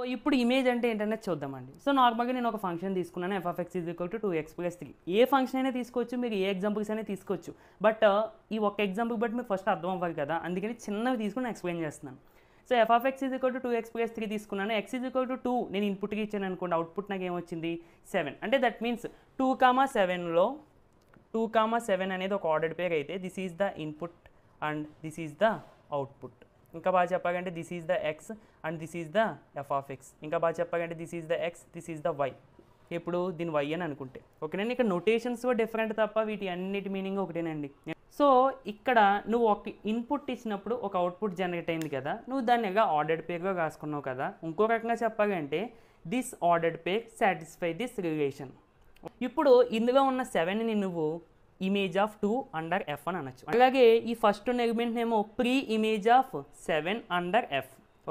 so ఇప్పుడు image అంటే ఏంటనేది చూద్దామండి సో నార్మల్గా నేను ఒక ఫంక్షన్ తీసుకున్నాను f of x equal to two x plus three ఏ ఫంక్షన్ అయినా తీసుకోవచ్చు మీరు ఏ ఎగ్జాంపుల్స్ అయినా తీసుకోవచ్చు బట్ uh, ఈ ఒక్క ఎగ్జాంపుల్ బట్టి మీకు ఫస్ట్ అర్థం అవ్వాలి కదా అందుకని చిన్నవి తీసుకుని ఎక్స్ప్లెయిన్ చేస్తున్నాను so f of x equal to two x plus three తీసుకున్నాను ఎక్స్ ఈక్వల్ టు టూ నేను ఇన్పుట్కి ఇచ్చాను అనుకోండి అవుట్పుట్ నాకు ఏమొచ్చింది సెవెన్ అంటే దట్ మీన్స్ టూ కామా సెవెన్లో టూ కామా సెవెన్ అనేది ఒక ఆర్డర్ పేర్ అయితే this is the input and this is the output ఇంకా బాగా చెప్పాలంటే this is the x and this is the f of x ఇంకా బాగా చెప్పాలంటే this is the x this is the y ఇప్పుడు దీని వై అని అనుకుంటే ఓకేనండి ఇక్కడ నొటేషన్స్ డిఫరెంట్ తప్ప వీటి అన్నిటి మీనింగ్ ఒకటేనండి సో ఇక్కడ నువ్వు ఒక ఇన్పుట్ ఇచ్చినప్పుడు ఒక అవుట్పుట్ జనరేట్ అయింది కదా నువ్వు దాన్ని ఎలా ఆర్డర్డ్ పేర్గా కాసుకున్నావు కదా ఇంకో రకంగా చెప్పాలంటే this ordered pair satisfy this relation ఇప్పుడు ఇందులో ఉన్న సెవెన్ని నువ్వు image of two under f అని అనొచ్చు అలాగే ఈ ఫస్ట్ ఉన్న ఏమో pre image of seven under F